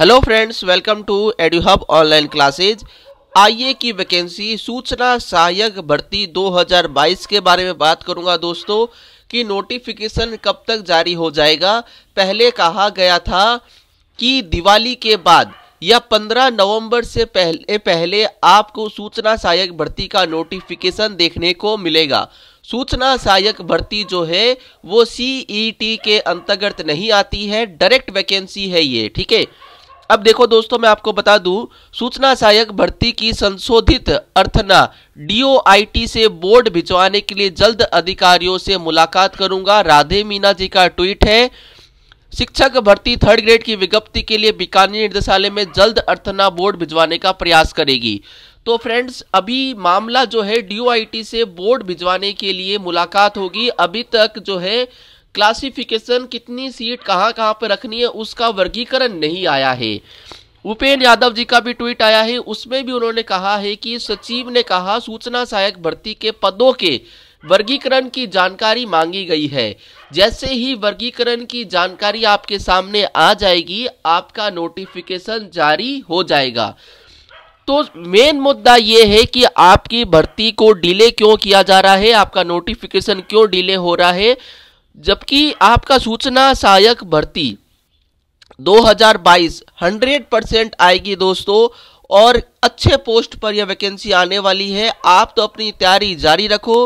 hello friends welcome to Eduhub online classes IA की vacancy सूचना सहायक भर्ती 2022 के बारे में बात करूंगा दोस्तों कि नोटिफिकेशन कब तक जारी हो जाएगा पहले कहा गया था कि दिवाली के बाद या 15 नवंबर से पहले पहले आपको सूचना सहायक भर्ती का नोटिफिकेशन देखने को मिलेगा सूचना सहायक भर्ती जो है वो सीईटी e के अंतर्गत नहीं आती है डायरेक्ट वैकेंसी है ये ठीक है अब देखो दोस्तों मैं आपको बता दूं सूचना सहायक भर्ती की संशोधित अर्थना डीओआईटी से बोर्ड भिजवाने के लिए जल्द अधिकारियों से मुलाकात करूंगा राधे मीना जी का ट्वीट है शिक्षक भर्ती थर्ड ग्रेड की विज्ञप्ति के लिए बीकानेर निदेशालय में जल्द अर्थना बोर्ड भिजवाने का प्रयास करेगी तो फ्रेंड्स अभी मामला जो है डीओआईटी से बोर्ड भिजवाने के लिए मुलाकात होगी अभी तक जो है क्लासिफिकेशन कितनी सीट कहाँ कहाँ पर रखनी है उसका वर्गीकरण नहीं आया है उपेन्द्र यादव जी का भी ट्वीट आया है उसमें भी उन्होंने कहा है कि सचिव ने कहा सूचना सहायक भर्ती के पदों के वर्गीकरण की जानकारी मांगी गई है जैसे ही वर्गीकरण की जानकारी आपके सामने आ जाएगी आपका नोटिफिकेशन जारी हो जाएगा तो मेन मुद्दा ये है कि आपकी भर्ती को डिले क्यों किया जा रहा है आपका नोटिफिकेशन क्यों डिले हो रहा है जबकि आपका सूचना सहायक भर्ती 2022 100 परसेंट आएगी दोस्तों और अच्छे पोस्ट पर यह वैकेंसी आने वाली है आप तो अपनी तैयारी जारी रखो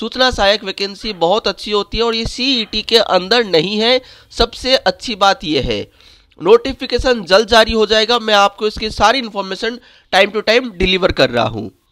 सूचना सहायक वैकेंसी बहुत अच्छी होती है और ये सी e के अंदर नहीं है सबसे अच्छी बात यह है नोटिफिकेशन जल्द जारी हो जाएगा मैं आपको इसकी सारी information time to time deliver कर रहा हूँ